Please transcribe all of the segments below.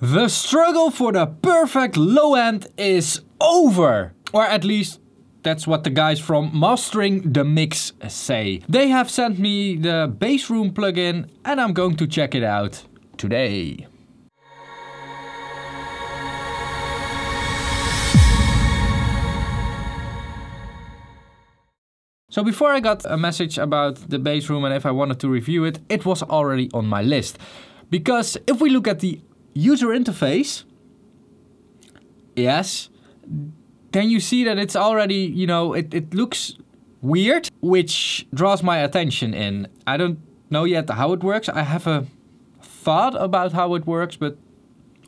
The struggle for the perfect low end is over. Or at least that's what the guys from Mastering the Mix say. They have sent me the Bassroom plugin and I'm going to check it out today. So before I got a message about the Bassroom and if I wanted to review it, it was already on my list. Because if we look at the user interface, yes, then you see that it's already, you know, it, it looks weird, which draws my attention in. I don't know yet how it works. I have a thought about how it works, but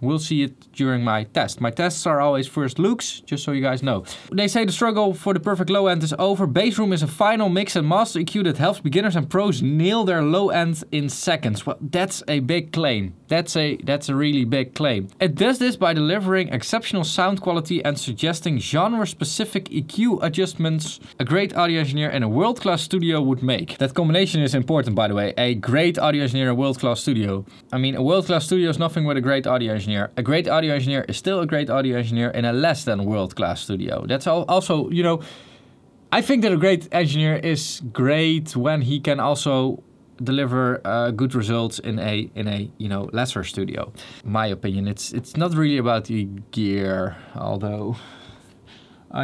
We'll see it during my test. My tests are always first looks, just so you guys know. They say the struggle for the perfect low end is over. Bassroom room is a final mix and master EQ that helps beginners and pros nail their low end in seconds. Well, that's a big claim. That's a that's a really big claim. It does this by delivering exceptional sound quality and suggesting genre-specific EQ adjustments a great audio engineer in a world-class studio would make. That combination is important, by the way. A great audio engineer, a world-class studio. I mean, a world-class studio is nothing but a great audio engineer engineer. A great audio engineer is still a great audio engineer in a less than world-class studio. That's all, also, you know, I think that a great engineer is great when he can also deliver uh, good results in a in a you know lesser studio. My opinion, it's it's not really about the gear, although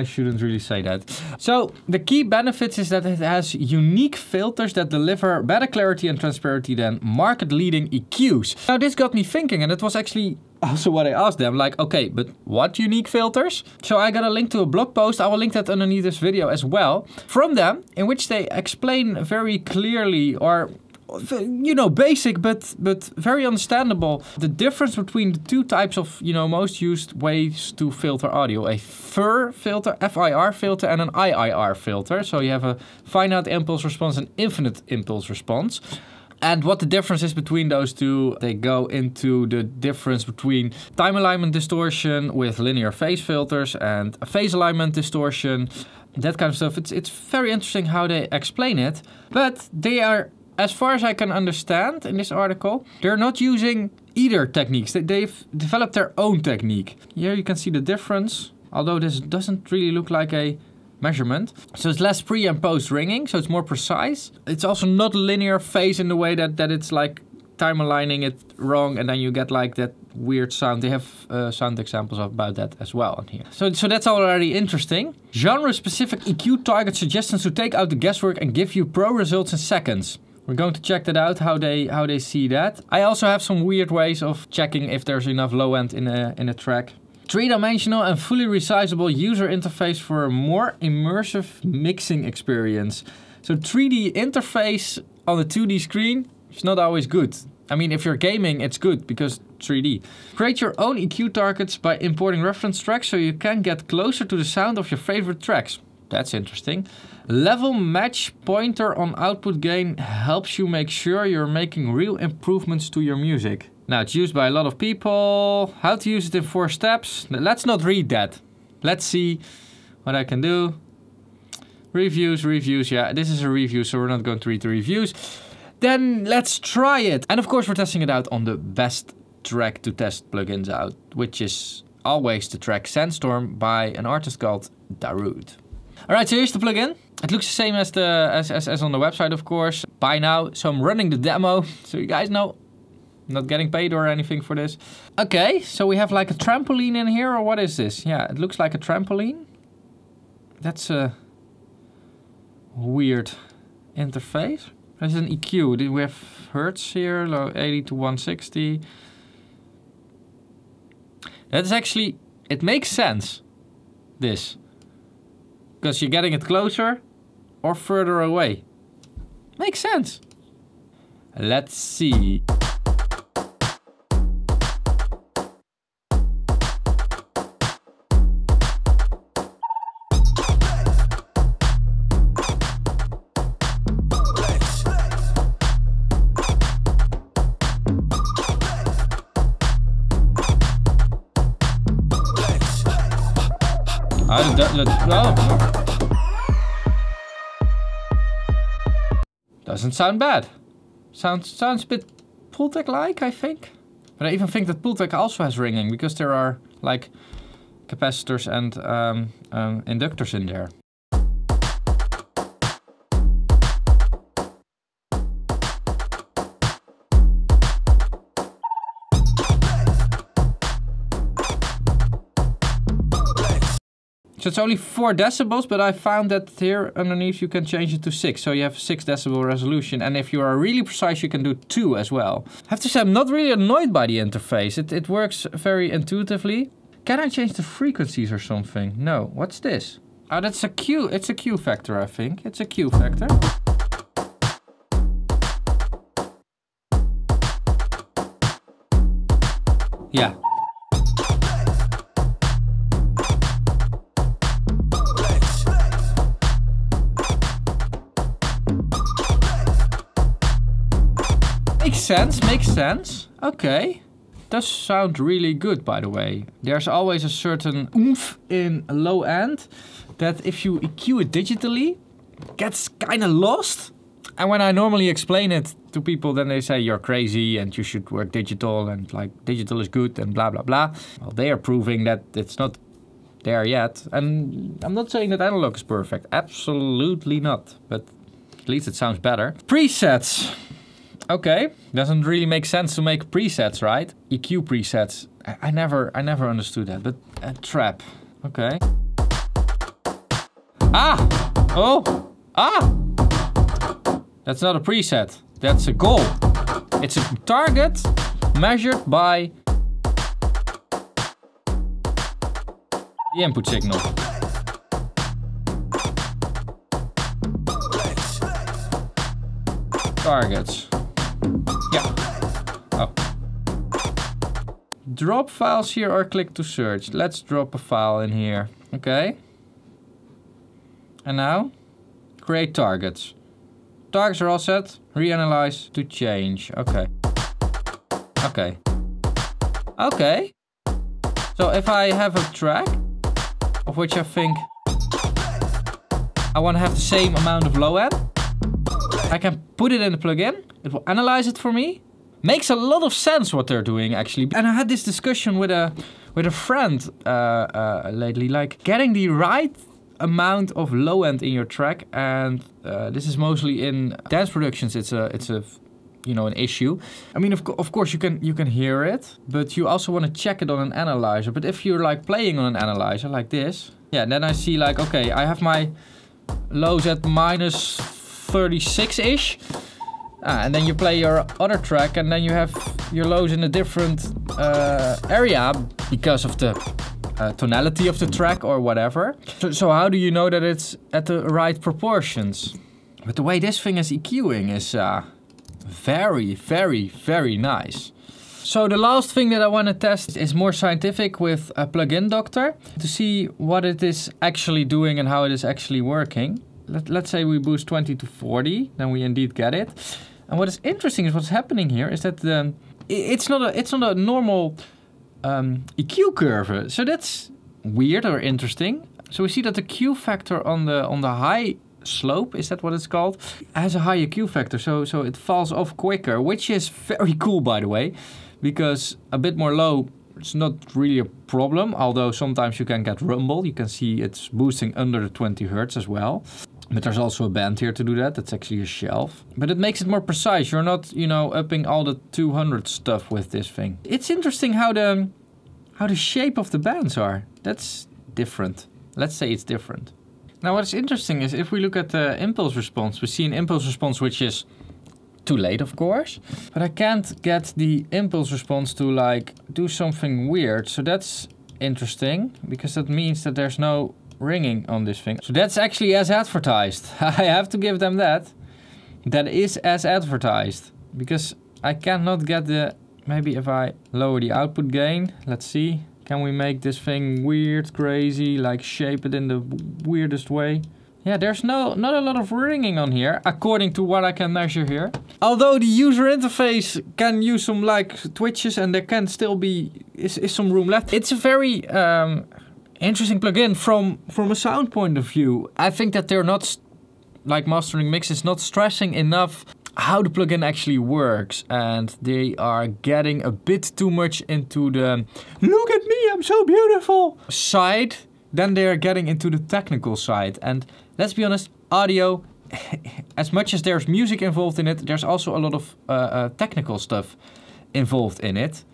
I shouldn't really say that. So the key benefits is that it has unique filters that deliver better clarity and transparency than market-leading EQs. Now this got me thinking, and it was actually also what I asked them, like, okay, but what unique filters? So I got a link to a blog post. I will link that underneath this video as well from them, in which they explain very clearly or you know basic but but very understandable the difference between the two types of you know most used ways to filter audio a FIR filter FIR filter and an IIR filter so you have a finite impulse response and infinite impulse response and what the difference is between those two. They go into the difference between time alignment distortion with linear phase filters and phase alignment distortion, that kind of stuff. It's, it's very interesting how they explain it, but they are, as far as I can understand in this article, they're not using either techniques. They, they've developed their own technique. Here you can see the difference, although this doesn't really look like a measurement. So it's less pre and post ringing, so it's more precise. It's also not linear phase in the way that, that it's like time aligning it wrong and then you get like that weird sound. They have uh, sound examples about that as well in here. So, so that's already interesting. Genre-specific EQ target suggestions to take out the guesswork and give you pro results in seconds. We're going to check that out, how they how they see that. I also have some weird ways of checking if there's enough low end in a in a track. Three-dimensional and fully resizable user interface for a more immersive mixing experience. So 3D interface on a 2D screen is not always good. I mean, if you're gaming, it's good because 3D. Create your own EQ targets by importing reference tracks so you can get closer to the sound of your favorite tracks. That's interesting. Level match pointer on output gain helps you make sure you're making real improvements to your music. Now it's used by a lot of people. How to use it in four steps. Let's not read that. Let's see what I can do. Reviews, reviews. Yeah, this is a review, so we're not going to read the reviews. Then let's try it. And of course, we're testing it out on the best track to test plugins out, which is always the track Sandstorm by an artist called Darude. All right, so here's the plugin. It looks the same as the as, as, as on the website, of course. By now, so I'm running the demo, so you guys know not getting paid or anything for this. Okay, so we have like a trampoline in here, or what is this? Yeah, it looks like a trampoline. That's a weird interface. There's an EQ. We have hertz here, low 80 to 160. That's actually, it makes sense, this. Because you're getting it closer or further away. Makes sense. Let's see. Oh. Doesn't sound bad. Sounds sounds a bit Pultec-like, I think. But I even think that Pultec also has ringing because there are like capacitors and um, um, inductors in there. So it's only 4 decibels, but I found that here underneath you can change it to 6. So you have 6 decibel resolution. And if you are really precise, you can do 2 as well. I have to say, I'm not really annoyed by the interface. It, it works very intuitively. Can I change the frequencies or something? No. What's this? Oh, that's a Q. It's a Q factor, I think. It's a Q factor. Yeah, sense, makes sense. Okay. Does sound really good, by the way. There's always a certain oomph in low end that if you EQ it digitally, gets kind of lost. And when I normally explain it to people, then they say you're crazy and you should work digital and like digital is good and blah blah blah. Well, they are proving that it's not there yet. And I'm not saying that analog is perfect, absolutely not, but at least it sounds better. Presets. Okay, doesn't really make sense to make presets, right? EQ presets. I, I never, I never understood that, but a uh, trap. Okay. Ah! Oh! Ah! That's not a preset. That's a goal. It's a target measured by the input signal. Targets. Yeah. Oh. Drop files here or click to search. Let's drop a file in here. Okay. And now, create targets. Targets are all set. Reanalyze to change. Okay. Okay. Okay. So if I have a track, of which I think I want to have the same amount of low end, I can put it in the plugin. It will analyze it for me. Makes a lot of sense what they're doing actually. And I had this discussion with a with a friend uh, uh, lately, like getting the right amount of low end in your track, and uh, this is mostly in dance productions. It's a it's a you know an issue. I mean, of, co of course you can you can hear it, but you also want to check it on an analyzer. But if you're like playing on an analyzer like this, yeah, then I see like okay, I have my lows at minus 36-ish. Ah, and then you play your other track and then you have your lows in a different uh, area because of the uh, tonality of the track or whatever. So, so, how do you know that it's at the right proportions? But the way this thing is EQing is uh, very, very, very nice. So the last thing that I want to test is more scientific with a plugin doctor to see what it is actually doing and how it is actually working let, let's say we boost 20 to 40, then we indeed get it. And what is interesting is what's happening here is that um, it's not a it's not a normal um, EQ curve, so that's weird or interesting. So we see that the Q factor on the on the high slope is that what it's called has a higher Q factor, so so it falls off quicker, which is very cool by the way, because a bit more low it's not really a problem, although sometimes you can get rumble. You can see it's boosting under the 20 hertz as well. But there's also a band here to do that. That's actually a shelf. But it makes it more precise. You're not, you know, upping all the 200 stuff with this thing. It's interesting how the how the shape of the bands are. That's different. Let's say it's different. Now what's interesting is if we look at the impulse response, we see an impulse response which is too late, of course. But I can't get the impulse response to like do something weird. So that's interesting because that means that there's no ringing on this thing. So that's actually as advertised. I have to give them that. That is as advertised. Because I cannot get the... Maybe if I lower the output gain, let's see. Can we make this thing weird, crazy, like shape it in the weirdest way? Yeah, there's no not a lot of ringing on here, according to what I can measure here. Although the user interface can use some like twitches and there can still be is, is some room left. It's a very um, Interesting plugin from from a sound point of view. I think that they're not like mastering mix is not stressing enough how the plugin actually works and they are getting a bit too much into the look at me I'm so beautiful side then they are getting into the technical side and let's be honest audio as much as there's music involved in it there's also a lot of uh, uh, technical stuff involved in it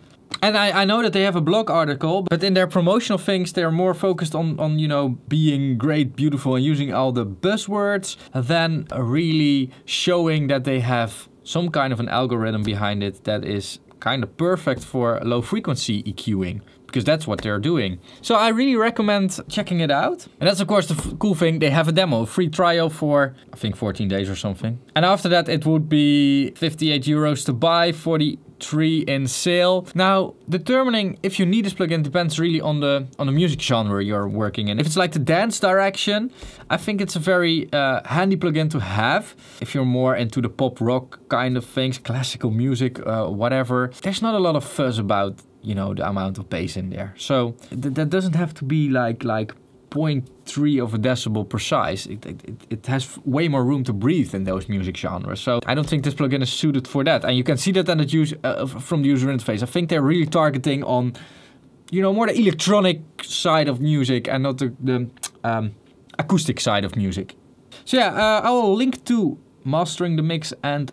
and I, I know that they have a blog article, but in their promotional things, they are more focused on, on you know, being great, beautiful, and using all the buzzwords than really showing that they have some kind of an algorithm behind it that is kind of perfect for low frequency EQing because that's what they're doing. So I really recommend checking it out. And that's of course the cool thing, they have a demo, a free trial for I think 14 days or something. And after that it would be 58 euros to buy, 40 3 in sale. Now, determining if you need this plugin depends really on the on the music genre you're working in. If it's like the dance direction, I think it's a very uh, handy plugin to have. If you're more into the pop rock kind of things, classical music, uh, whatever, there's not a lot of fuzz about you know the amount of bass in there so th that doesn't have to be like like 0.3 of a decibel precise. It, it, it, has way more room to breathe in those music genres. So I don't think this plugin is suited for that. And you can see that on use, uh, from the user interface. I think they're really targeting on, you know, more the electronic side of music and not the, the um, acoustic side of music. So yeah, uh, I will link to mastering the mix and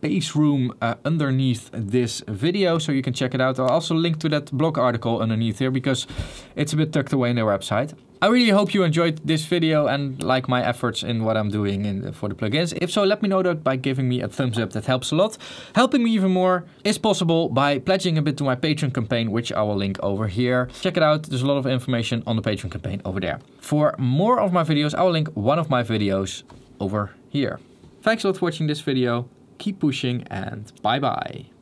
bass room uh, underneath this video so you can check it out. I'll also link to that blog article underneath here because it's a bit tucked away in their website. I really hope you enjoyed this video and like my efforts in what I'm doing in, for the plugins. If so, let me know that by giving me a thumbs up, that helps a lot. Helping me even more is possible by pledging a bit to my Patreon campaign, which I will link over here. Check it out, there's a lot of information on the Patreon campaign over there. For more of my videos, I will link one of my videos over here. Thanks a lot for watching this video, keep pushing and bye bye.